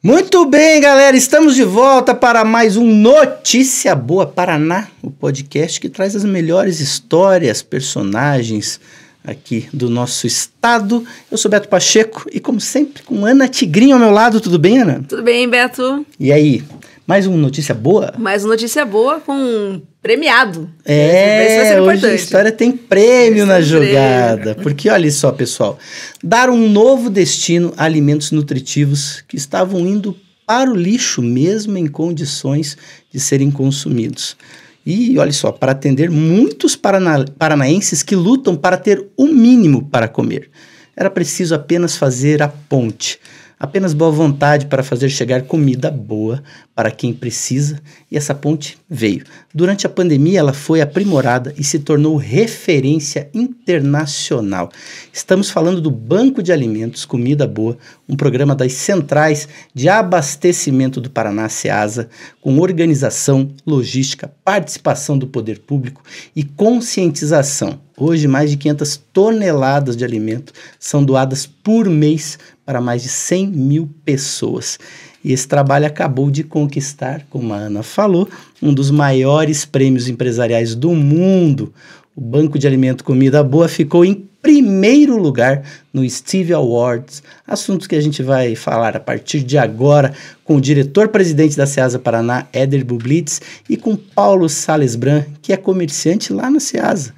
Muito bem, galera, estamos de volta para mais um Notícia Boa Paraná, o podcast que traz as melhores histórias, personagens aqui do nosso estado. Eu sou Beto Pacheco e, como sempre, com Ana Tigrinho ao meu lado. Tudo bem, Ana? Tudo bem, Beto. E aí, mais uma notícia boa? Mais uma notícia boa com um premiado. É, hoje a história tem prêmio na jogada. Prêmio. Porque olha só, pessoal, dar um novo destino a alimentos nutritivos que estavam indo para o lixo mesmo em condições de serem consumidos. E olha só, para atender muitos parana paranaenses que lutam para ter o mínimo para comer. Era preciso apenas fazer a ponte apenas boa vontade para fazer chegar comida boa para quem precisa, e essa ponte veio. Durante a pandemia, ela foi aprimorada e se tornou referência internacional. Estamos falando do Banco de Alimentos Comida Boa, um programa das centrais de abastecimento do Paraná, SEASA, com organização, logística, participação do poder público e conscientização Hoje, mais de 500 toneladas de alimento são doadas por mês para mais de 100 mil pessoas. E esse trabalho acabou de conquistar, como a Ana falou, um dos maiores prêmios empresariais do mundo. O Banco de Alimento Comida Boa ficou em primeiro lugar no Steve Awards, assunto que a gente vai falar a partir de agora com o diretor-presidente da Ceasa Paraná, Éder Bublitz, e com Paulo Sales que é comerciante lá na Ceasa.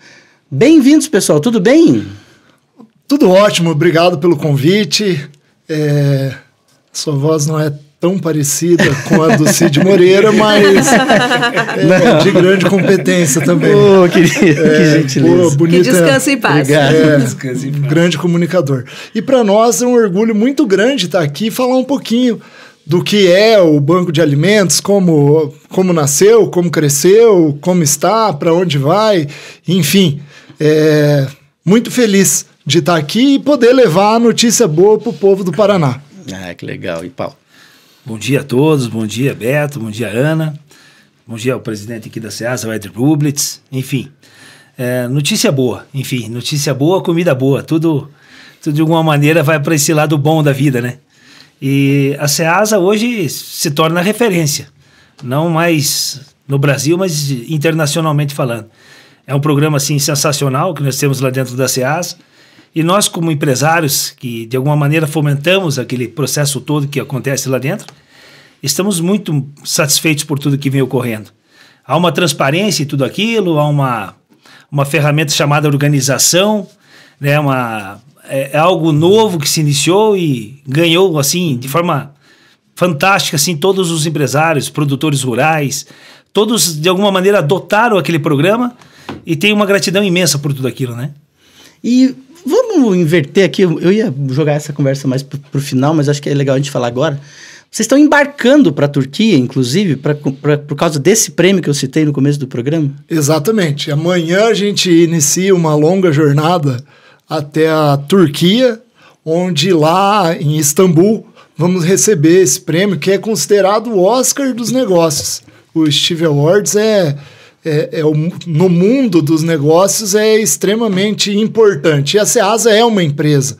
Bem-vindos, pessoal. Tudo bem? Tudo ótimo. Obrigado pelo convite. É... Sua voz não é tão parecida com a do Cid Moreira, mas é, de grande competência também. Oh, que, é, que gentileza. Pô, bonita, que descansa em paz. Obrigado. É, descanso em paz. grande comunicador. E para nós é um orgulho muito grande estar aqui e falar um pouquinho do que é o banco de alimentos, como, como nasceu, como cresceu, como está, para onde vai, enfim. É, muito feliz de estar aqui e poder levar a notícia boa para o povo do Paraná. Ah, que legal. E Paulo? Bom dia a todos, bom dia Beto, bom dia Ana, bom dia ao presidente aqui da SEASA, Walter Rublitz enfim. É, notícia boa, enfim, notícia boa, comida boa, tudo, tudo de alguma maneira vai para esse lado bom da vida, né? E a SEASA hoje se torna referência, não mais no Brasil, mas internacionalmente falando. É um programa assim sensacional que nós temos lá dentro da SEAS. E nós, como empresários que de alguma maneira fomentamos aquele processo todo que acontece lá dentro, estamos muito satisfeitos por tudo que vem ocorrendo. Há uma transparência em tudo aquilo, há uma, uma ferramenta chamada organização, né, uma, é, é algo novo que se iniciou e ganhou assim de forma fantástica assim todos os empresários, produtores rurais, todos de alguma maneira adotaram aquele programa e tem uma gratidão imensa por tudo aquilo, né? E vamos inverter aqui, eu ia jogar essa conversa mais para o final, mas acho que é legal a gente falar agora. Vocês estão embarcando para a Turquia, inclusive, pra, pra, por causa desse prêmio que eu citei no começo do programa? Exatamente. Amanhã a gente inicia uma longa jornada até a Turquia, onde lá em Istambul vamos receber esse prêmio que é considerado o Oscar dos negócios. O Steve Awards é é, é o, no mundo dos negócios é extremamente importante. E a Ceasa é uma empresa,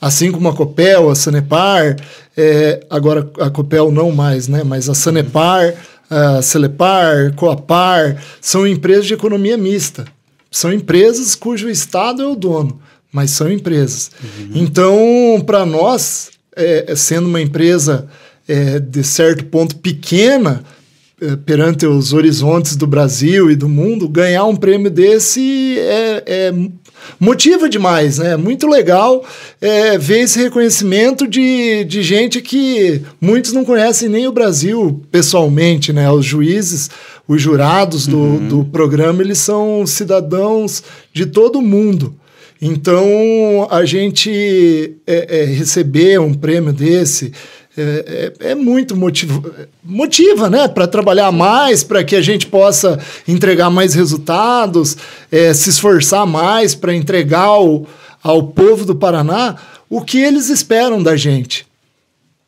assim como a Copel, a Sanepar, é, agora a Copel não mais, né? Mas a Sanepar, a Celepar, Coapar, são empresas de economia mista. São empresas cujo Estado é o dono, mas são empresas. Uhum. Então, para nós, é, é, sendo uma empresa é, de certo ponto pequena, eh, perante os horizontes do Brasil e do mundo, ganhar um prêmio desse é, é motiva demais, né? É muito legal é, ver esse reconhecimento de, de gente que muitos não conhecem nem o Brasil pessoalmente, né? Os juízes, os jurados do, uhum. do programa, eles são cidadãos de todo o mundo. Então, a gente é, é, receber um prêmio desse, é, é, é, muito motivo, motiva, né? Para trabalhar mais, para que a gente possa entregar mais resultados, é, se esforçar mais para entregar ao, ao povo do Paraná o que eles esperam da gente.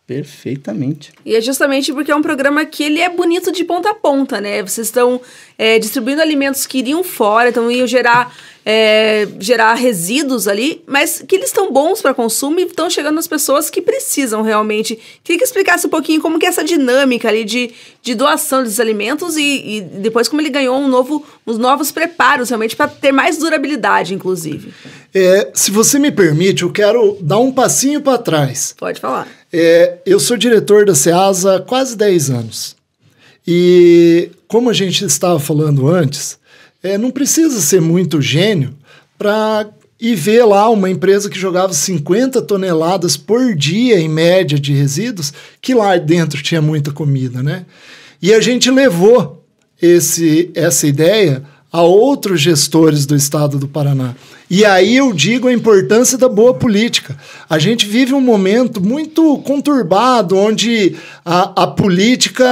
Perfeitamente. E é justamente porque é um programa que ele é bonito de ponta a ponta, né? Vocês estão é, distribuindo alimentos que iriam fora, então iam gerar, é, gerar resíduos ali, mas que eles estão bons para consumo e estão chegando nas pessoas que precisam realmente. Queria que explicasse um pouquinho como que é essa dinâmica ali de, de doação desses alimentos e, e depois como ele ganhou um novo, uns novos preparos realmente para ter mais durabilidade, inclusive. É, se você me permite, eu quero dar um passinho para trás. Pode falar. É, eu sou diretor da SEASA há quase 10 anos. E como a gente estava falando antes, é, não precisa ser muito gênio para ir ver lá uma empresa que jogava 50 toneladas por dia em média de resíduos, que lá dentro tinha muita comida, né? E a gente levou esse, essa ideia a outros gestores do estado do Paraná. E aí eu digo a importância da boa política. A gente vive um momento muito conturbado, onde a, a política,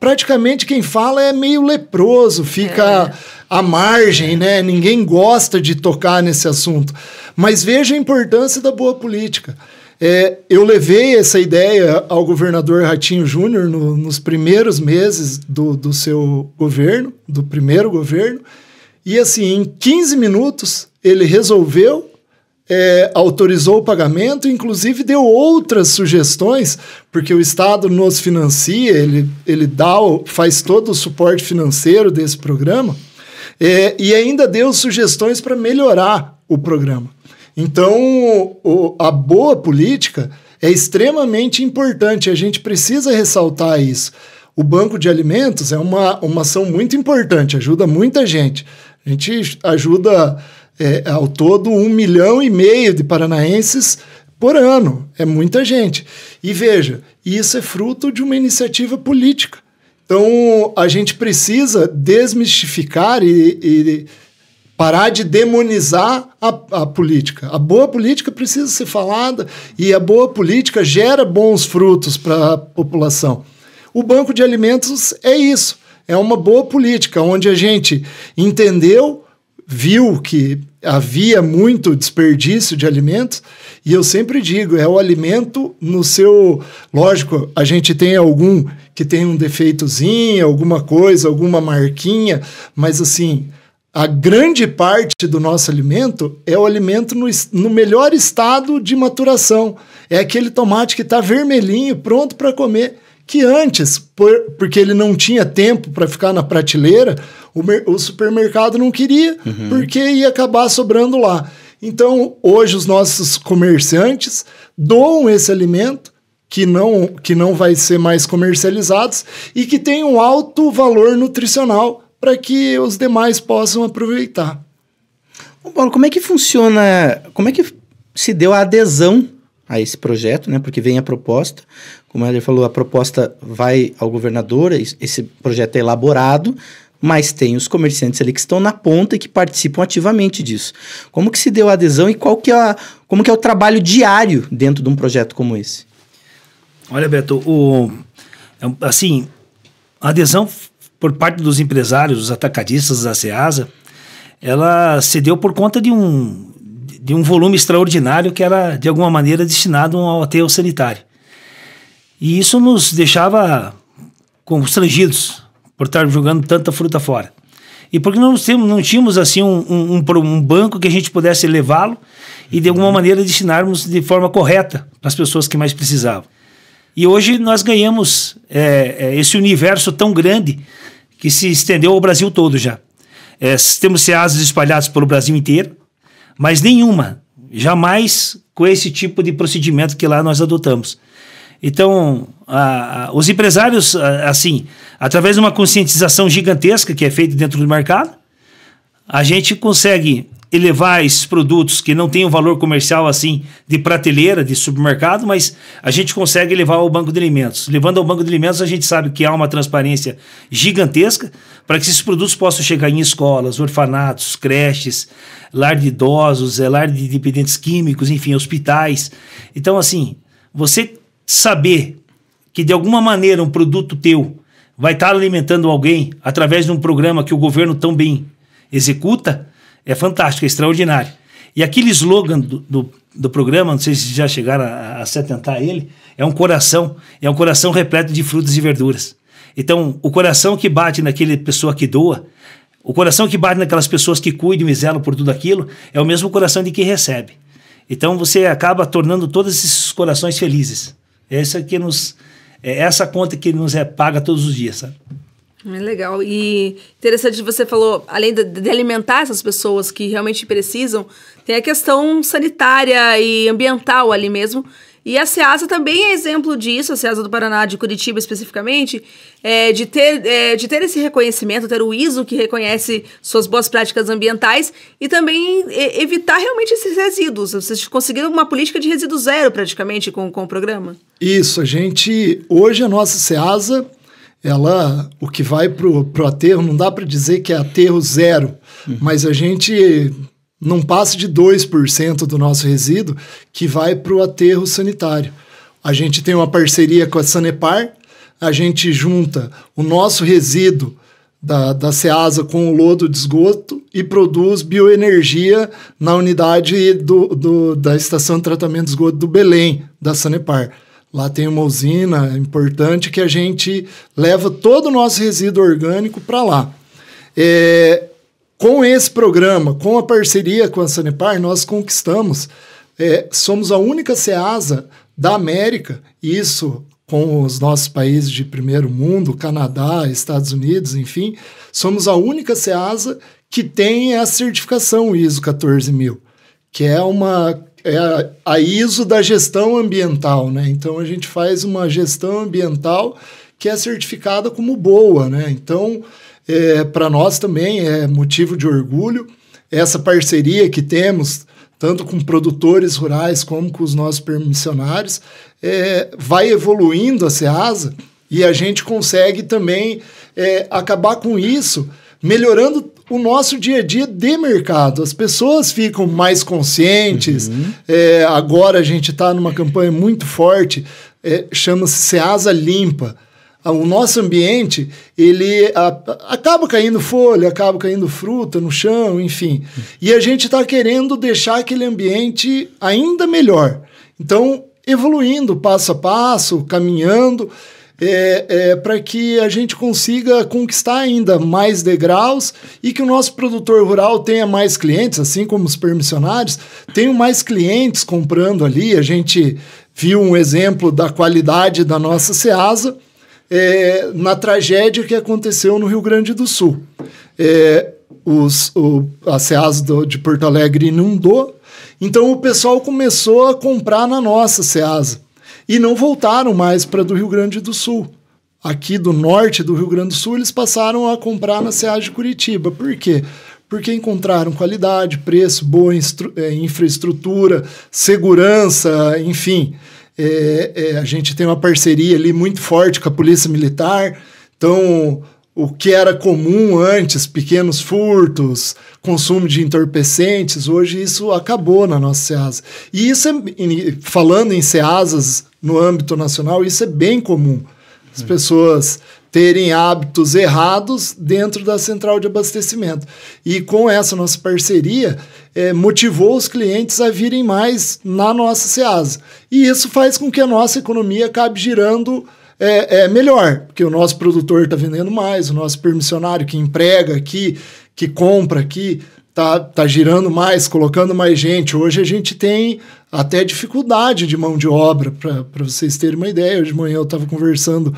praticamente quem fala é meio leproso, fica é. à margem, né? Ninguém gosta de tocar nesse assunto. Mas veja a importância da boa política. É, eu levei essa ideia ao governador Ratinho Júnior no, nos primeiros meses do, do seu governo, do primeiro governo, e assim, em 15 minutos, ele resolveu, é, autorizou o pagamento, inclusive deu outras sugestões, porque o Estado nos financia, ele, ele dá, faz todo o suporte financeiro desse programa, é, e ainda deu sugestões para melhorar o programa. Então, o, a boa política é extremamente importante, a gente precisa ressaltar isso. O banco de alimentos é uma, uma ação muito importante, ajuda muita gente. A gente ajuda é, ao todo um milhão e meio de paranaenses por ano. É muita gente. E veja, isso é fruto de uma iniciativa política. Então a gente precisa desmistificar e, e parar de demonizar a, a, política. A boa política precisa ser falada e a boa política gera bons frutos para a população. O banco de alimentos é isso é uma boa política, onde a gente entendeu, viu que havia muito desperdício de alimentos, e eu sempre digo, é o alimento no seu, lógico, a gente tem algum que tem um defeitozinho, alguma coisa, alguma marquinha, mas assim, a grande parte do nosso alimento é o alimento no, no melhor estado de maturação. É aquele tomate que está vermelhinho, pronto para comer que antes, por, porque ele não tinha tempo para ficar na prateleira, o, o supermercado não queria, uhum. porque ia acabar sobrando lá. Então, hoje os nossos comerciantes doam esse alimento que não, que não vai ser mais comercializados e que tem um alto valor nutricional para que os demais possam aproveitar. Paulo, como é que funciona, como é que se deu a adesão a esse projeto, né? Porque vem a proposta. Como ele falou, a proposta vai ao governador, é esse projeto é elaborado, mas tem os comerciantes ali que estão na ponta e que participam ativamente disso. Como que se deu a adesão e qual que é a, como que é o trabalho diário dentro de um projeto como esse? Olha, Beto, o, é assim, a adesão por parte dos empresários, dos atacadistas da Ceasa, ela se deu por conta de um, de um volume extraordinário que era, de alguma maneira, destinado ao hotel sanitário. E isso nos deixava constrangidos por estar jogando tanta fruta fora. E porque não, temos, não tínhamos assim um, um, um banco que a gente pudesse levá-lo e de alguma maneira destinarmos de forma correta para as pessoas que mais precisavam. E hoje nós ganhamos é, é esse universo tão grande que se estendeu ao Brasil todo já. É, temos CEAs espalhados pelo Brasil inteiro, mas nenhuma, jamais com esse tipo de procedimento que lá nós adotamos. Então, a, a, os empresários, a, assim, através de uma conscientização gigantesca que é feita dentro do mercado, a gente consegue elevar esses produtos que não têm um valor comercial assim de prateleira, de supermercado, mas a gente consegue levar ao banco de alimentos. Levando ao banco de alimentos, a gente sabe que há uma transparência gigantesca para que esses produtos possam chegar em escolas, orfanatos, creches, lar de idosos, é, lar de dependentes químicos, enfim, hospitais. Então, assim, você saber que de alguma maneira um produto teu vai estar tá alimentando alguém através de um programa que o governo tão bem executa é fantástico, é extraordinário. E aquele slogan do, do, do programa, não sei se já chegaram a, a se atentar a ele, é um coração, é um coração repleto de frutas e verduras. Então, o coração que bate naquele pessoa que doa, o coração que bate naquelas pessoas que cuidam e zelam por tudo aquilo, é o mesmo coração de quem recebe. Então, você acaba tornando todos esses corações felizes. Essa que nos é essa conta que nos é paga todos os dias, sabe? É legal. E interessante você falou, além de, de, alimentar essas pessoas que realmente precisam, tem a questão sanitária e ambiental ali mesmo, e a SEASA também é exemplo disso, a SEASA do Paraná, de Curitiba especificamente, é, de, ter, é, de ter esse reconhecimento, ter o ISO que reconhece suas boas práticas ambientais e também é, evitar realmente esses resíduos. Vocês conseguiram uma política de resíduo zero praticamente com, com o programa? Isso, a gente, hoje a nossa SEASA, ela, o que vai para o aterro, não dá para dizer que é aterro zero, uhum. mas a gente não passa de 2% do nosso resíduo que vai para o aterro sanitário. A gente tem uma parceria com a Sanepar, a gente junta o nosso resíduo da, da Ceasa com o lodo de esgoto e produz bioenergia na unidade do, do, da Estação de Tratamento de Esgoto do Belém, da Sanepar. Lá tem uma usina importante que a gente leva todo o nosso resíduo orgânico para lá. É, com esse programa, com a parceria com a Sanepar, nós conquistamos, é, somos a única SEASA da América, isso com os nossos países de primeiro mundo, Canadá, Estados Unidos, enfim, somos a única SEASA que tem a certificação ISO 14000, que é uma é a ISO da gestão ambiental, né? Então a gente faz uma gestão ambiental que é certificada como boa, né? Então é, para nós também é motivo de orgulho essa parceria que temos tanto com produtores rurais como com os nossos permissionários é, vai evoluindo a Ceasa e a gente consegue também é, acabar com isso melhorando o nosso dia a dia de mercado. As pessoas ficam mais conscientes. Uhum. É, agora a gente está numa campanha muito forte, é, chama-se Seasa Limpa. Ah, o nosso ambiente ele a, acaba caindo folha, acaba caindo fruta no chão, enfim. E a gente está querendo deixar aquele ambiente ainda melhor. Então, evoluindo passo a passo, caminhando, é, é, para que a gente consiga conquistar ainda mais degraus e que o nosso produtor rural tenha mais clientes, assim como os permissionários, tenham mais clientes comprando ali. A gente viu um exemplo da qualidade da nossa SEASA é, na tragédia que aconteceu no Rio Grande do Sul. É, os, o, a SEAS de Porto Alegre inundou, então o pessoal começou a comprar na nossa SEASA. E não voltaram mais para do Rio Grande do Sul. Aqui do norte do Rio Grande do Sul, eles passaram a comprar na SEAS de Curitiba. Por quê? Porque encontraram qualidade, preço, boa é, infraestrutura, segurança, enfim. É, é, a gente tem uma parceria ali muito forte com a Polícia Militar. Então, o que era comum antes, pequenos furtos, consumo de entorpecentes, hoje isso acabou na nossa SEASA. E isso, é, falando em SEASAs no âmbito nacional, isso é bem comum. As é. pessoas terem hábitos errados dentro da central de abastecimento. E com essa nossa parceria, é, motivou os clientes a virem mais na nossa SEASA. E isso faz com que a nossa economia acabe girando é, é melhor, porque o nosso produtor está vendendo mais, o nosso permissionário que emprega aqui, que compra aqui, está tá girando mais, colocando mais gente. Hoje a gente tem até dificuldade de mão de obra, para vocês terem uma ideia. Hoje de manhã eu estava conversando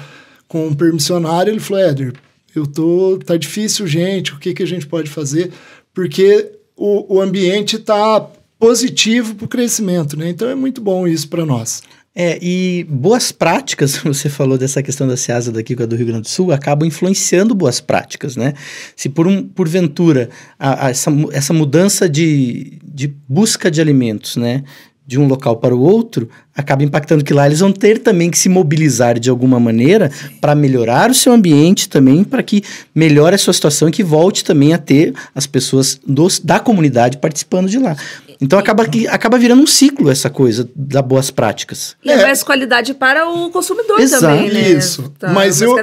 com um permissionário, ele falou, Éder, eu tô, tá difícil, gente, o que, que a gente pode fazer? Porque o, o ambiente está positivo para o crescimento, né? Então é muito bom isso para nós. É, e boas práticas, você falou dessa questão da SEASA daqui com a do Rio Grande do Sul, acabam influenciando boas práticas, né? Se por um, porventura, a, a essa, essa mudança de, de busca de alimentos, né? De um local para o outro, acaba impactando que lá eles vão ter também que se mobilizar de alguma maneira para melhorar o seu ambiente também, para que melhore a sua situação e que volte também a ter as pessoas dos, da comunidade participando de lá. Então acaba, que, acaba virando um ciclo essa coisa das boas práticas. E é. mais qualidade para o consumidor Exato. também, né? Isso. Tá, Mas eu,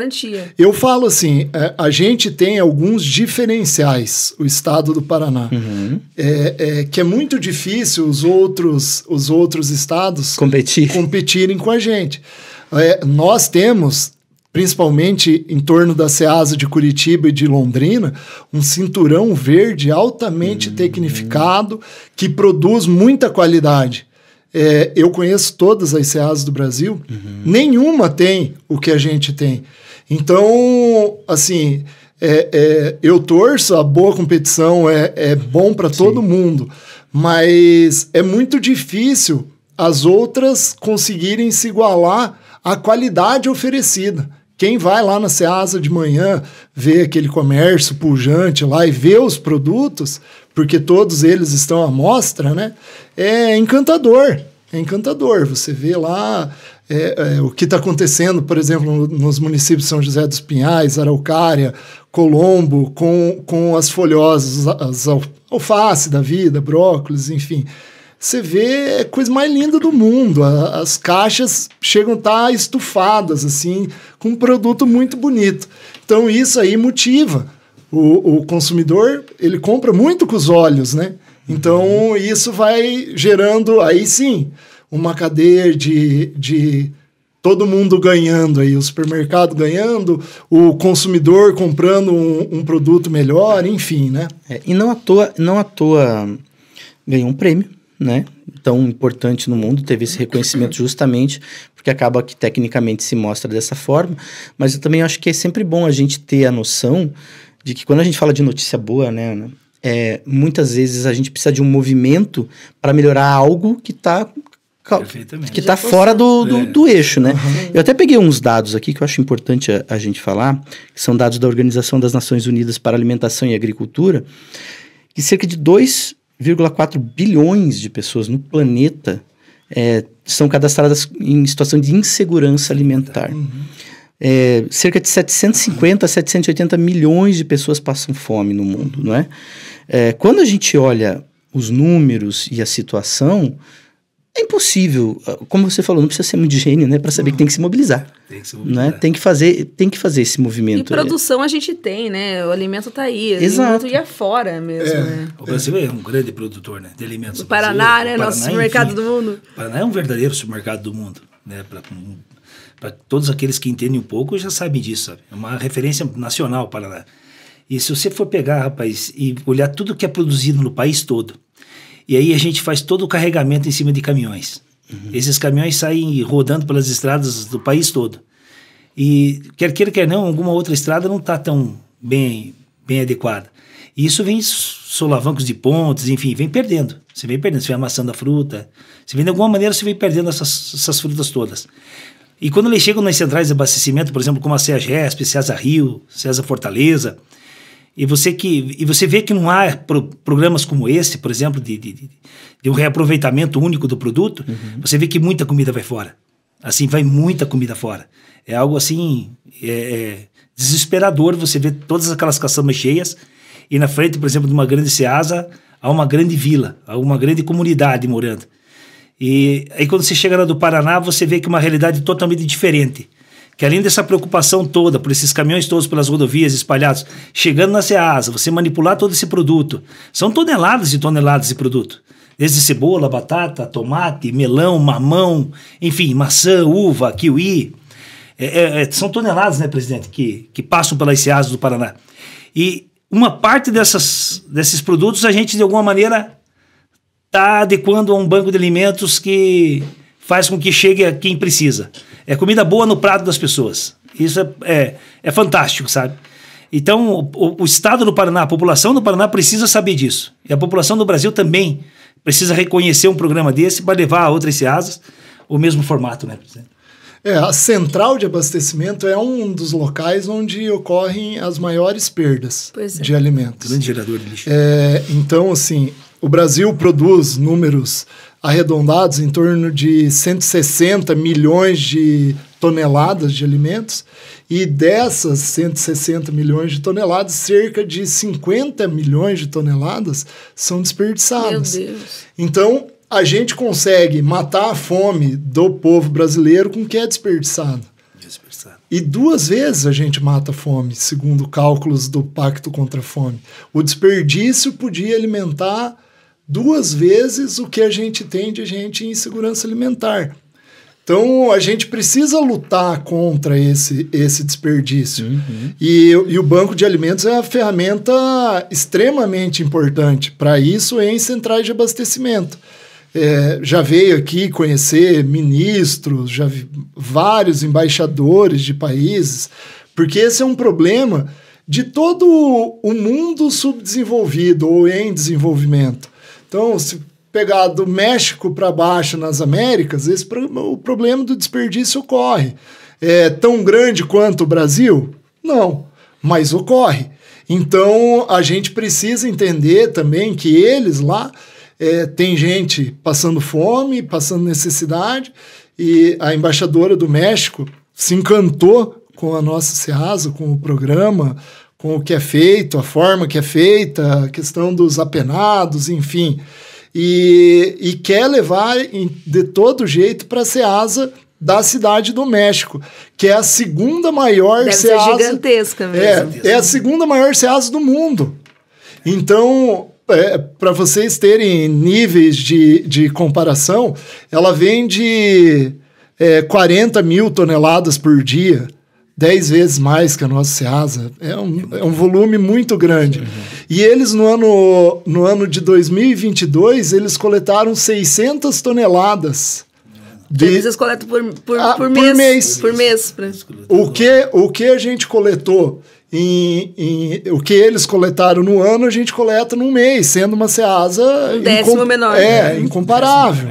eu falo assim, é, a gente tem alguns diferenciais, o estado do Paraná, uhum. é, é, que é muito difícil os outros, os outros estados competirem. competirem com a gente. É, nós temos, principalmente em torno da Ceasa de Curitiba e de Londrina, um cinturão verde altamente uhum. tecnificado que produz muita qualidade. É, eu conheço todas as CEAs do Brasil, uhum. nenhuma tem o que a gente tem. Então, assim, é, é, eu torço, a boa competição é, é bom para todo mundo, mas é muito difícil as outras conseguirem se igualar à qualidade oferecida. Quem vai lá na Ceasa de manhã ver aquele comércio pujante lá e ver os produtos, porque todos eles estão à mostra, né? É encantador. É encantador. Você vê lá é, é, o que está acontecendo, por exemplo, nos municípios de São José dos Pinhais, Araucária, Colombo, com, com as folhosas, as alface da vida, brócolis, enfim você vê a é coisa mais linda do mundo. as caixas chegam a estar tá estufadas, assim, com um produto muito bonito. Então isso aí motiva. O, o consumidor, ele compra muito com os olhos, né? Então isso vai gerando, aí sim, uma cadeia de, de todo mundo ganhando aí, o supermercado ganhando, o consumidor comprando um, um produto melhor, enfim, né? É, e não à toa, não à toa ganhou um prêmio né? Tão importante no mundo, teve esse reconhecimento justamente porque acaba que tecnicamente se mostra dessa forma, mas eu também acho que é sempre bom a gente ter a noção de que quando a gente fala de notícia boa, né, Ana, é, muitas vezes a gente precisa de um movimento para melhorar algo que está que está fora do, do, é. do, eixo, né? Uhum. Eu até peguei uns dados aqui que eu acho importante a, a, gente falar, que são dados da Organização das Nações Unidas para Alimentação e Agricultura, que cerca de dois 1,4 bilhões de pessoas no planeta é, são cadastradas em situação de insegurança alimentar. Uhum. É, cerca de 750 a 780 milhões de pessoas passam fome no mundo, não é? é? Quando a gente olha os números e a situação, é impossível, como você falou, não precisa ser muito gênio, né, para saber não. que tem que se mobilizar. Tem que se né? mobilizar. Né? Tem que fazer, tem que fazer esse movimento. E produção é. a gente tem, né? O alimento tá aí, o Exato. alimento ia é fora mesmo, é. né? O Brasil é um grande produtor, né, de alimentos. O Paraná, é né, o Paraná, nosso enfim, supermercado do mundo. O Paraná é um verdadeiro supermercado do mundo, né, para todos aqueles que entendem um pouco já sabem disso, sabe? É uma referência nacional o Paraná. E se você for pegar, rapaz, e olhar tudo que é produzido no país todo, e aí a gente faz todo o carregamento em cima de caminhões. Uhum. Esses caminhões saem rodando pelas estradas do país todo. E quer queira, quer não, alguma outra estrada não está tão bem, bem adequada. E isso vem solavancos de pontes, enfim, vem perdendo. Você vem perdendo, você vem amassando a fruta. Você vem, de alguma maneira, você vem perdendo essas, essas frutas todas. E quando eles chegam nas centrais de abastecimento, por exemplo, como a Cesar Resp, Cesar Rio, Cesar Fortaleza, e você, que, e você vê que não há pro, programas como esse, por exemplo, de, de, de um reaproveitamento único do produto, uhum. você vê que muita comida vai fora. Assim, vai muita comida fora. É algo assim é, é desesperador você ver todas aquelas caçambas cheias e na frente, por exemplo, de uma grande seasa, há uma grande vila, há uma grande comunidade morando. E aí quando você chega lá do Paraná, você vê que é uma realidade totalmente diferente que além dessa preocupação toda por esses caminhões todos pelas rodovias espalhados, chegando na Ceasa, você manipular todo esse produto, são toneladas e toneladas de produto. Desde cebola, batata, tomate, melão, mamão, enfim, maçã, uva, kiwi. É, é, é são toneladas, né, presidente, que, que passam pelas Ceasas do Paraná. E uma parte dessas, desses produtos a gente, de alguma maneira, está adequando a um banco de alimentos que faz com que chegue a quem precisa. É comida boa no prato das pessoas. Isso é, é, é fantástico, sabe? Então, o, o, Estado do Paraná, a população do Paraná precisa saber disso. E a população do Brasil também precisa reconhecer um programa desse para levar a outras CEASAs o mesmo formato, né, presidente? É, a central de abastecimento é um dos locais onde ocorrem as maiores perdas é. de alimentos. Grande gerador de lixo. É, então, assim, o Brasil produz números arredondados, em torno de 160 milhões de toneladas de alimentos, e dessas 160 milhões de toneladas, cerca de 50 milhões de toneladas são desperdiçadas. Meu Deus. Então, a gente consegue matar a fome do povo brasileiro com o que é desperdiçado. Desperdiçado. E duas vezes a gente mata a fome, segundo cálculos do Pacto contra a Fome. O desperdício podia alimentar duas vezes o que a gente tem de gente em insegurança alimentar. Então a gente precisa lutar contra esse, esse desperdício. Uhum. E, e, o banco de alimentos é uma ferramenta extremamente importante para isso em centrais de abastecimento. É, já veio aqui conhecer ministros, já vários embaixadores de países, porque esse é um problema de todo o mundo subdesenvolvido ou em desenvolvimento. Então, se pegar do México para baixo nas Américas, esse, o problema do desperdício ocorre. É tão grande quanto o Brasil? Não, mas ocorre. Então a gente precisa entender também que eles lá é, tem gente passando fome, passando necessidade, e a embaixadora do México se encantou com a nossa Serasa, com o programa, com o que é feito, a forma que é feita, a questão dos apenados, enfim. E, e quer levar em, de todo jeito para a Ceasa da cidade do México, que é a segunda maior Deve Ceasa. Ser gigantesca mesmo. É, é a segunda maior Ceasa do mundo. Então, é, para vocês terem níveis de, de comparação, ela vende é, 40 mil toneladas por dia dez vezes mais que a nossa SEASA. É um, é um volume muito grande. Uhum. E eles, no ano, no ano de 2022, eles coletaram 600 toneladas. De... Eles coletam por, por, ah, por, mês, por mês. Por mês. O, que, o que a gente coletou em, em, o que eles coletaram no ano, a gente coleta num mês, sendo uma seasa. Um décimo menor. É, né? incomparável.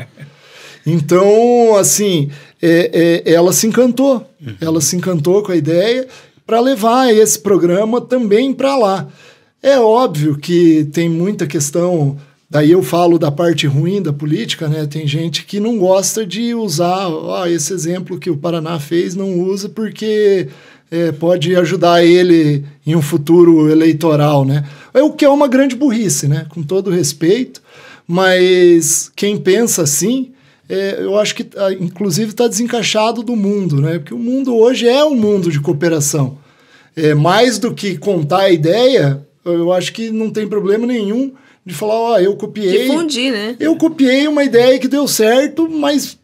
Então, assim, é, é, ela se encantou. Uhum. Ela se encantou com a ideia para levar esse programa também para lá. É óbvio que tem muita questão. Daí eu falo da parte ruim da política, né? Tem gente que não gosta de usar ó, esse exemplo que o Paraná fez, não usa porque é, pode ajudar ele em um futuro eleitoral, né? É o que é uma grande burrice, né? Com todo respeito, mas quem pensa assim é, eu acho que, ah, inclusive, está desencaixado do mundo, né? Porque o mundo hoje é um mundo de cooperação. É, mais do que contar a ideia, eu acho que não tem problema nenhum de falar, ó, eu copiei. Difundir, né? Eu copiei uma ideia que deu certo, mas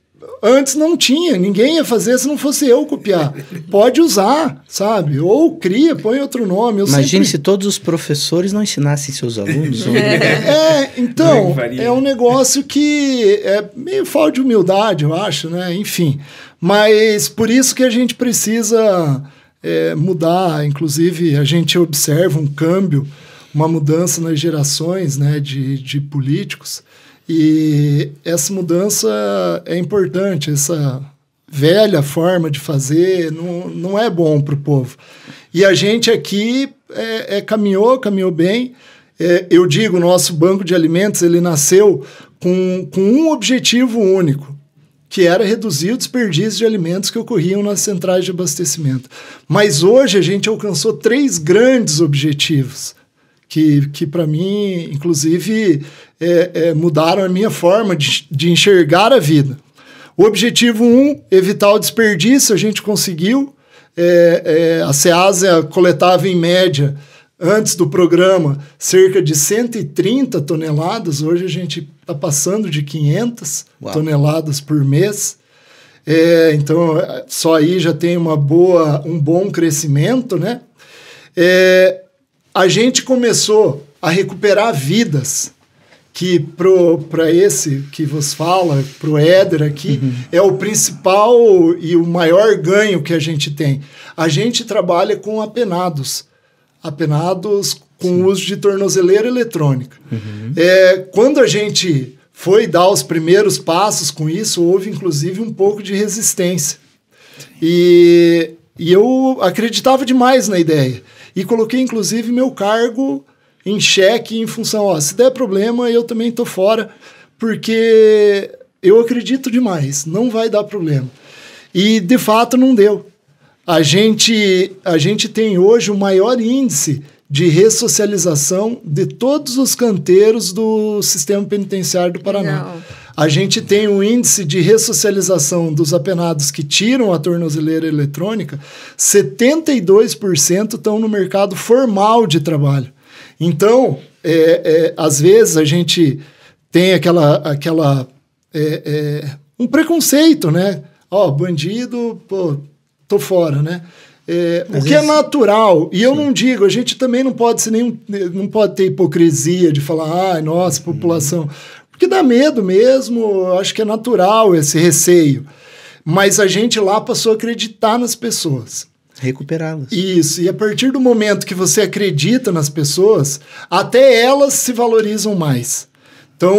Antes não tinha, ninguém ia fazer se não fosse eu copiar. Pode usar, sabe? Ou cria, põe outro nome. Imagine sempre... se todos os professores não ensinassem seus alunos. Ou... é, então, é um negócio que é meio falta de humildade, eu acho, né? Enfim. Mas por isso que a gente precisa é, mudar. Inclusive, a gente observa um câmbio, uma mudança nas gerações né, de, de políticos. E essa mudança é importante, essa velha forma de fazer não, não é bom para o povo. E a gente aqui é, é caminhou, caminhou bem. É, eu digo, o nosso banco de alimentos ele nasceu com, com um objetivo único, que era reduzir o desperdício de alimentos que ocorriam nas centrais de abastecimento. Mas hoje a gente alcançou três grandes objetivos que, que para mim, inclusive, é, é, mudaram a minha forma de, de enxergar a vida. O objetivo um, evitar o desperdício, a gente conseguiu. É, é a SEASA coletava em média, antes do programa, cerca de 130 toneladas. Hoje a gente está passando de 500 Uau. toneladas por mês. É, então, só aí já tem uma boa, um bom crescimento, né? É, a gente começou a recuperar vidas que para esse que vos fala, para o Éder aqui, uhum. é o principal e o maior ganho que a gente tem. A gente trabalha com apenados, apenados com Sim. uso de tornozeleira eletrônica. Uhum. É, quando a gente foi dar os primeiros passos com isso, houve inclusive um pouco de resistência. Sim. E e eu acreditava demais na ideia. E coloquei, inclusive, meu cargo em xeque em função, ó, se der problema, eu também tô fora, porque eu acredito demais, não vai dar problema. E de fato não deu. A gente, a gente tem hoje o maior índice de ressocialização de todos os canteiros do sistema penitenciário do Paraná. Não. A gente tem um índice de ressocialização dos apenados que tiram a tornozeleira eletrônica, 72% estão no mercado formal de trabalho. Então, é, é, às vezes a gente tem aquela, aquela é, é um preconceito, né? Ó, oh, bandido, pô, tô fora, né? É, o que é natural, e eu Sim. não digo, a gente também não pode ser nenhum, não pode ter hipocrisia de falar, ai, ah, nossa, uhum. população. Hum. Porque dá medo mesmo, acho que é natural esse receio. Mas a gente lá passou a acreditar nas pessoas. Recuperá-las. Isso, e a partir do momento que você acredita nas pessoas, até elas se valorizam mais. Então,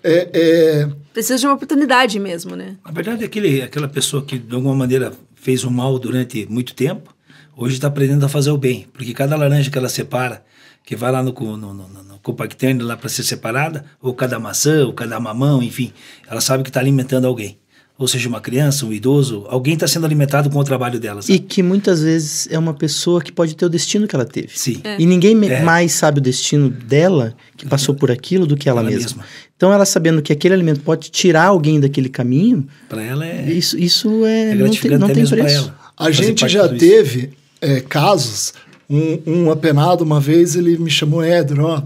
é, é... Precisa de uma oportunidade mesmo, né? Na verdade, aquele, é é aquela pessoa que, de alguma maneira, fez o mal durante muito tempo, hoje está aprendendo a fazer o bem. Porque cada laranja que ela separa, que vai lá no, no, no, compactando lá para ser separada, ou cada maçã, ou cada mamão, enfim, ela sabe que está alimentando alguém. Ou seja, uma criança, um idoso, alguém está sendo alimentado com o trabalho dela. E que muitas vezes é uma pessoa que pode ter o destino que ela teve. Sim. É. E ninguém é. mais sabe o destino dela, que passou por aquilo, do que ela, ela mesma. mesma. Então, ela sabendo que aquele alimento pode tirar alguém daquele caminho. Para ela é. Isso, isso é. é não tem, não tem preço. A gente já teve é, casos um, um, apenado uma vez, ele me chamou Éder, ó,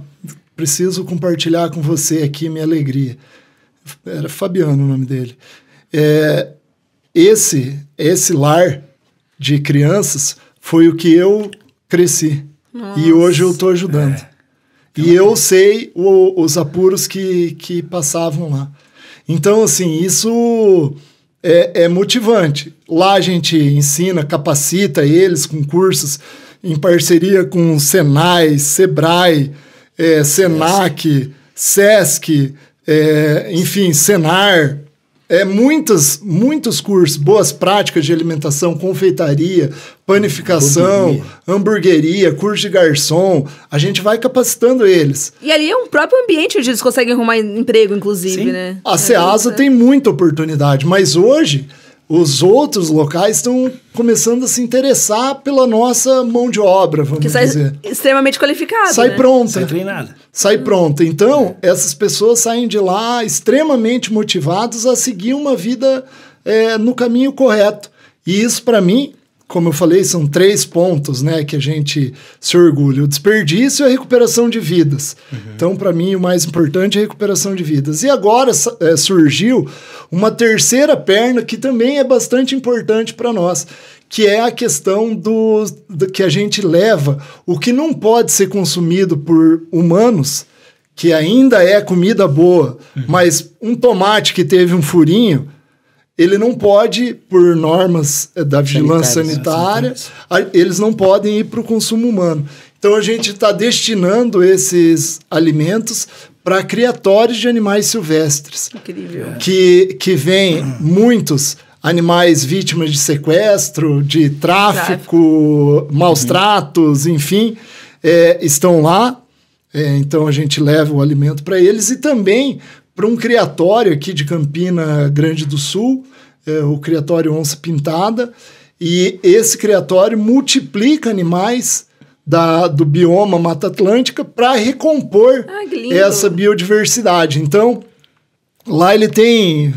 preciso compartilhar com você aqui minha alegria. Era Fabiano o nome dele. É, esse, esse lar de crianças foi o que eu cresci. Nossa. E hoje eu estou ajudando. É. Então, e eu sei o, os apuros que, que passavam lá. Então, assim, isso é, é motivante. Lá a gente ensina, capacita eles com cursos em parceria com Senai, Sebrae, é, Senac, Sesc, é, enfim, Senar, é, muitas, muitos cursos, boas práticas de alimentação, confeitaria, panificação, hamburgueria. hamburgueria, curso de garçom. A gente vai capacitando eles. E ali é um próprio ambiente onde eles conseguem arrumar emprego, inclusive, Sim. né? A é Ceasa tem né? muita oportunidade, mas hoje os outros locais estão começando a se interessar pela nossa mão de obra, vamos que sai dizer. extremamente qualificada. Sai né? pronta. Sai treinada. Sai pronta. Então, é. essas pessoas saem de lá extremamente motivadas a seguir uma vida é, no caminho correto. E isso, para mim, como eu falei, são três pontos né, que a gente se orgulha: o desperdício e a recuperação de vidas. Uhum. Então, para mim, o mais importante é a recuperação de vidas. E agora é, surgiu uma terceira perna que também é bastante importante para nós, que é a questão do, do que a gente leva o que não pode ser consumido por humanos. Que ainda é comida boa, uhum. mas um tomate que teve um furinho, ele não pode, por normas eh, da vigilância né? sanitária, sanitária eles não podem ir para o consumo humano. Então a gente está destinando esses alimentos para criatórios de animais silvestres. Incrível. Que, que vem hum. muitos animais vítimas de sequestro, de tráfico, tráfico. maus uhum. tratos, enfim, é, estão lá. É, então a gente leva o alimento para eles e também para um criatório aqui de Campina Grande do Sul, é, o criatório Onça Pintada, e esse criatório multiplica animais da, do bioma Mata Atlântica para recompor ah, essa biodiversidade. Então, lá ele tem,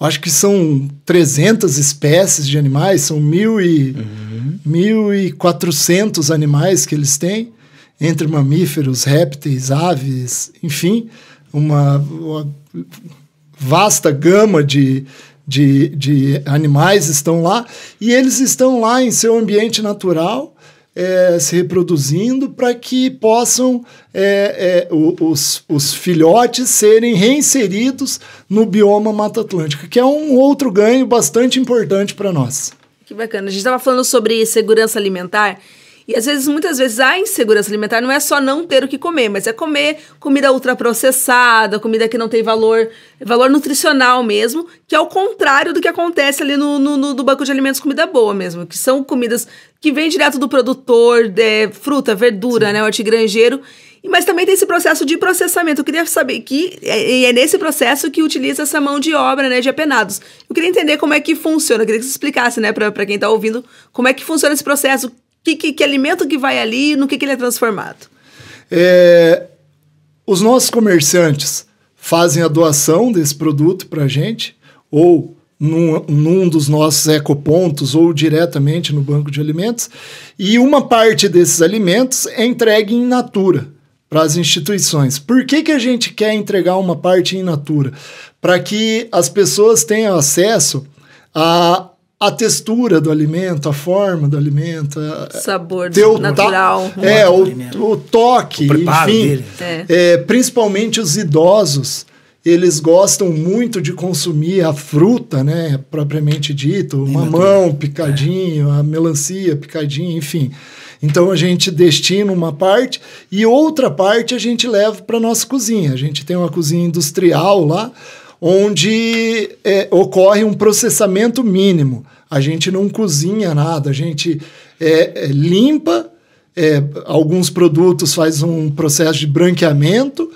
acho que são 300 espécies de animais, são mil e, uhum. 1.400 animais que eles têm, entre mamíferos, répteis, aves, enfim uma, uma vasta gama de, de, de animais estão lá e eles estão lá em seu ambiente natural é, se reproduzindo para que possam é, é, os, os, filhotes serem reinseridos no bioma Mata Atlântica, que é um outro ganho bastante importante para nós. Que bacana. A gente estava falando sobre segurança alimentar e às vezes, muitas vezes, a insegurança alimentar não é só não ter o que comer, mas é comer comida ultraprocessada, comida que não tem valor, valor nutricional mesmo, que é o contrário do que acontece ali no, no, no banco de alimentos comida boa mesmo, que são comidas que vêm direto do produtor, é fruta, verdura, Sim. né, hortigranjeiro. Mas também tem esse processo de processamento. Eu queria saber que é, é nesse processo que utiliza essa mão de obra, né, de apenados. Eu queria entender como é que funciona, eu queria que você explicasse, né, para quem está ouvindo, como é que funciona esse processo, que, que, que alimento que vai ali e no que, que ele é transformado? É, os nossos comerciantes fazem a doação desse produto para a gente, ou num, num, dos nossos ecopontos, ou diretamente no banco de alimentos, e uma parte desses alimentos é entregue em natura para as instituições. Por que, que a gente quer entregar uma parte em natura? Para que as pessoas tenham acesso a a textura do alimento, a forma do alimento, sabor teu natural, né? é o, o toque, o enfim, é. É, principalmente os idosos, eles gostam muito de consumir a fruta, né, propriamente dito, o mamão picadinho, é. a melancia picadinho, enfim. Então a gente destina uma parte e outra parte a gente leva para nossa cozinha. A gente tem uma cozinha industrial lá onde é, ocorre um processamento mínimo. A gente não cozinha nada, a gente é, é limpa é, alguns produtos, faz um processo de branqueamento,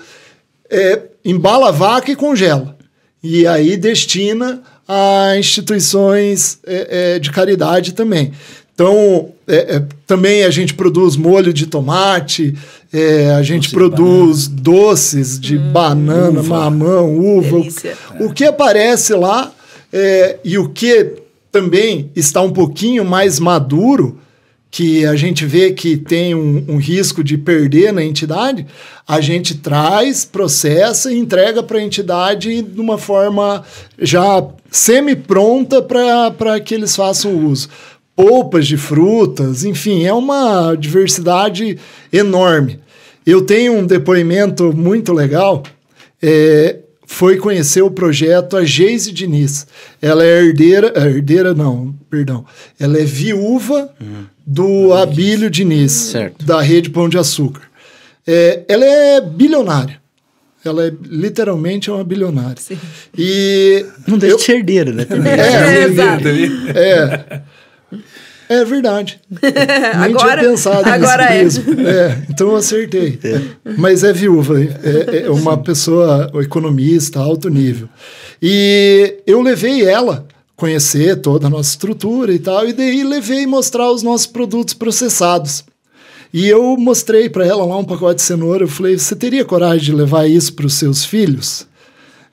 é, embala a vaca e congela. E aí destina a instituições de caridade também. Então, também a gente produz molho de tomate, é, a gente produz doces de hum, banana, uva. mamão, uva. Delícia. O, que aparece lá é, e o que também está um pouquinho mais maduro, que a gente vê que tem um, um risco de perder na entidade, a gente traz, processa e entrega para a entidade de uma forma já semi-pronta para que eles façam uso polpas de frutas, enfim, é uma diversidade enorme. Eu tenho um depoimento muito legal. É, foi conhecer o projeto a Geise Diniz. Ela é herdeira, é, herdeira não, perdão, ela é viúva hum. do ah, Abílio Diniz, certo. da Rede Pão de Açúcar. É, ela é bilionária. Ela é literalmente é uma bilionária. Sim. E não deixa eu... de ser herdeira, né? É, é, é, é, é verdade. Nem agora, tinha pensado agora nisso é. mesmo. É, então eu acertei. É. Mas é viúva, é, é uma Sim. pessoa economista, alto nível. E eu levei ela conhecer toda a nossa estrutura e tal, e daí levei mostrar os nossos produtos processados. E eu mostrei para ela lá um pacote de cenoura, eu falei: "Você teria coragem de levar isso para os seus filhos?"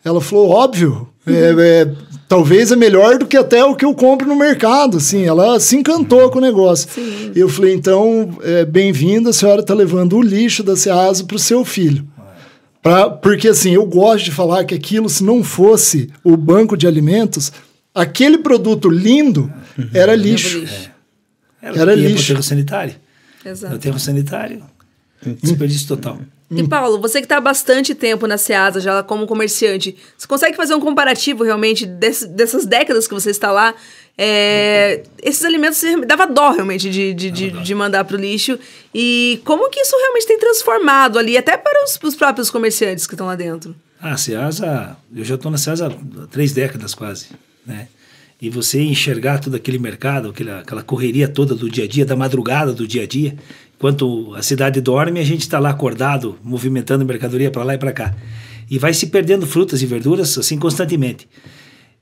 Ela falou, óbvio, é, é, talvez é melhor do que até o que eu compro no mercado, assim, ela se encantou com o negócio. Sim. Eu falei, então, é, bem-vinda, a senhora está levando o lixo da Ceasa para o seu filho. Pra, porque, assim, eu gosto de falar que aquilo, se não fosse o banco de alimentos, aquele produto lindo uhum. era lixo. Era, é. era lixo. Era o aterro sanitário. Exato. O aterro sanitário, desperdício total. E hum. Paulo, você que está há bastante tempo na Ceasa já como comerciante, você consegue fazer um comparativo realmente dessas décadas que você está lá? É, esses alimentos dava dó realmente de, de, de, de mandar para o lixo. E como que isso realmente tem transformado ali, até para os, os próprios comerciantes que estão lá dentro? A Ceasa, eu já estou na Ceasa há três décadas quase, né? E você enxergar todo aquele mercado, aquela, aquela correria toda do dia a dia, da madrugada do dia a dia, Enquanto a cidade dorme, a gente está lá acordado, movimentando mercadoria para lá e para cá. E vai se perdendo frutas e verduras assim constantemente.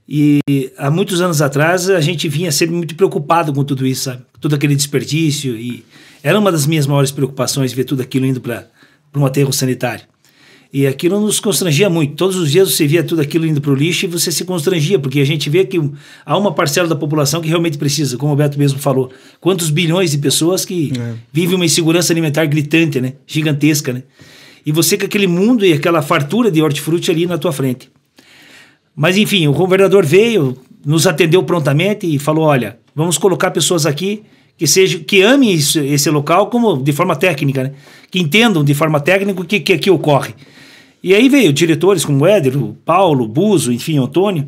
E há muitos anos atrás a gente vinha sempre muito preocupado com tudo isso, sabe? Todo aquele desperdício e era uma das minhas maiores preocupações ver tudo aquilo indo para um aterro sanitário. E aquilo nos constrangia muito. Todos os dias você via tudo aquilo indo para o lixo e você se constrangia, porque a gente vê que há uma parcela da população que realmente precisa, como o Beto mesmo falou. Quantos bilhões de pessoas que é. vivem uma insegurança alimentar gritante, né? Gigantesca, né? E você com aquele mundo e aquela fartura de hortifruti ali na tua frente. Mas enfim, o governador veio, nos atendeu prontamente e falou: olha, vamos colocar pessoas aqui que seja que amem esse, esse local como de forma técnica, né? que entendam de forma técnica o que, que aqui ocorre. E aí veio diretores como Éder, Paulo, Buzo, enfim, Antônio,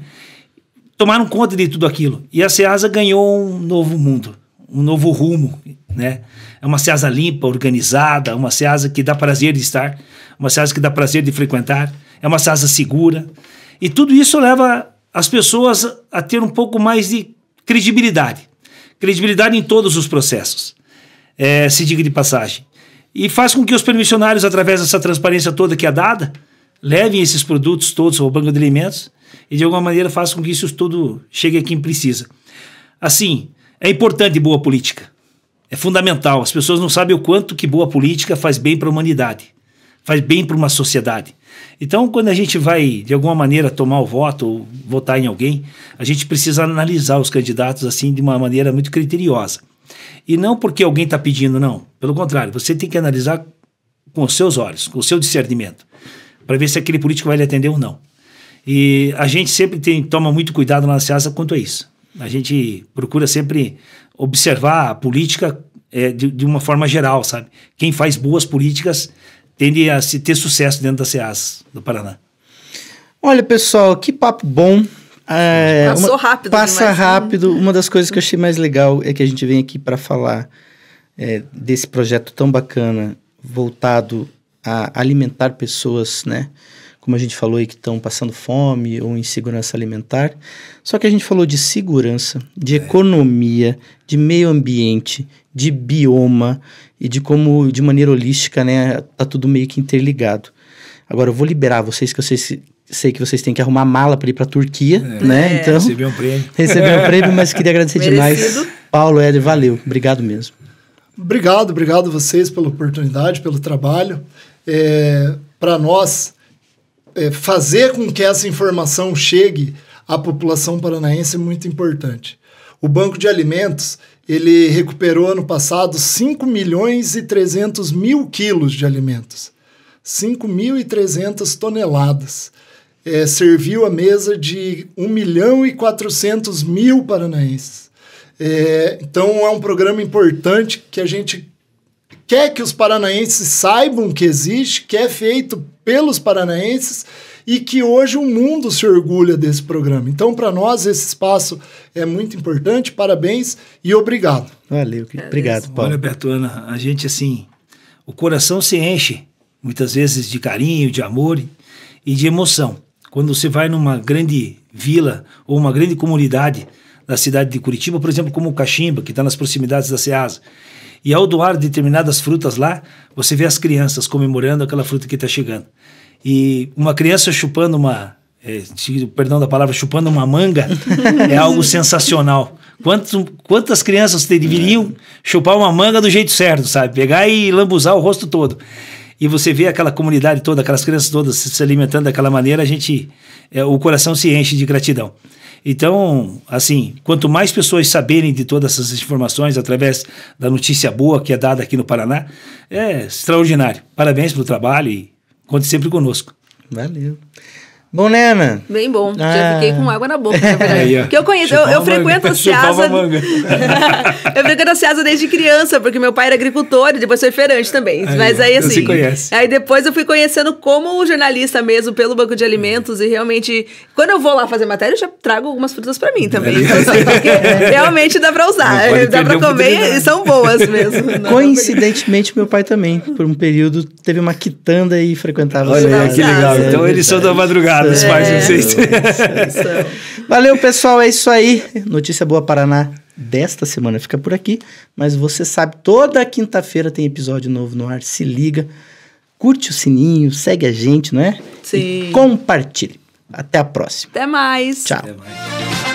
tomaram conta de tudo aquilo. E a Ceasa ganhou um novo mundo, um novo rumo, né? É uma Ceasa limpa, organizada, uma Ceasa que dá prazer de estar, uma Ceasa que dá prazer de frequentar, é uma Ceasa segura. E tudo isso leva as pessoas a ter um pouco mais de credibilidade. Credibilidade em todos os processos, é, se diga de passagem. E faz com que os permissionários, através dessa transparência toda que é dada, levem esses produtos todos ao banco de alimentos e de alguma maneira façam com que isso tudo chegue a quem precisa. Assim, é importante boa política. É fundamental. As pessoas não sabem o quanto que boa política faz bem para a humanidade, faz bem para uma sociedade. Então, quando a gente vai, de alguma maneira, tomar o voto ou votar em alguém, a gente precisa analisar os candidatos assim de uma maneira muito criteriosa. E não porque alguém está pedindo, não. Pelo contrário, você tem que analisar com os seus olhos, com o seu discernimento para ver se aquele político vai lhe atender ou não. E a gente sempre tem, toma muito cuidado na SEASA quanto a isso. A gente procura sempre observar a política é, de, de, uma forma geral, sabe? Quem faz boas políticas tende a se ter sucesso dentro da SEASA do Paraná. Olha, pessoal, que papo bom. É, Passou rápido. Passa né? rápido. Uma das coisas que eu achei mais legal é que a gente vem aqui para falar é, desse projeto tão bacana voltado a alimentar pessoas, né? Como a gente falou aí, que estão passando fome ou insegurança alimentar. Só que a gente falou de segurança, de é. economia, de meio ambiente, de bioma e de como, de maneira holística, né? Tá tudo meio que interligado. Agora, eu vou liberar vocês, que eu sei, sei que vocês têm que arrumar mala para ir para Turquia, é. né? É. Então, recebi um prêmio. Recebi um prêmio, mas queria agradecer Merecido. demais. Paulo, Éder, valeu. Obrigado mesmo. Obrigado, obrigado vocês pela oportunidade, pelo trabalho é, para nós é, fazer com que essa informação chegue à população paranaense é muito importante. O Banco de Alimentos ele recuperou ano passado 5 milhões e 300 mil quilos de alimentos. 5.300 toneladas. É, serviu a mesa de 1 milhão e 400 mil paranaenses. É, então é um programa importante que a gente quer que os paranaenses saibam que existe, que é feito pelos paranaenses e que hoje o mundo se orgulha desse programa. Então, para nós, esse espaço é muito importante. Parabéns e obrigado. Valeu, que... obrigado, Paulo. Olha, Ana, a gente, assim, o coração se enche muitas vezes de carinho, de amor e de emoção. Quando você vai numa grande vila ou uma grande comunidade da cidade de Curitiba, por exemplo, como o Caximba, que está nas proximidades da Ceasa, e ao doar determinadas frutas lá, você vê as crianças comemorando aquela fruta que está chegando. E uma criança chupando uma, é, perdão da palavra, chupando uma manga, é algo sensacional. Quanto, quantas crianças deveriam é. chupar uma manga do jeito certo, sabe? Pegar e lambuzar o rosto todo. E você vê aquela comunidade toda, aquelas crianças todas se alimentando daquela maneira, a gente, é, o coração se enche de gratidão. Então, assim, quanto mais pessoas saberem de todas essas informações através da notícia boa que é dada aqui no Paraná, é extraordinário. Parabéns pelo trabalho e conte sempre conosco. Valeu. Bom, né, Ana? Bem bom. Ah. Já fiquei com água na boca, Porque eu conheço, eu, eu frequento a Ciasa eu frequento a Ciasa desde criança, porque meu pai era agricultor e depois foi feirante também. Aí, Mas aí assim. Você conhece. Aí depois eu fui conhecendo como jornalista mesmo pelo Banco de Alimentos e realmente, quando eu vou lá fazer matéria, eu já trago algumas frutas para mim também. Então, assim, porque realmente dá para usar, dá para comer e são boas mesmo. Não, Coincidentemente, meu pai também, por um período, teve uma quitanda e frequentava. Olha, que legal. É então eles são da madrugada. Piadas é, mais vocês. Valeu, pessoal. É isso aí. Notícia Boa Paraná desta semana fica por aqui. Mas você sabe, toda quinta-feira tem episódio novo no ar. Se liga, curte o sininho, segue a gente, não é? Sim. E compartilhe. Até a próxima. Até mais. Tchau. Até mais.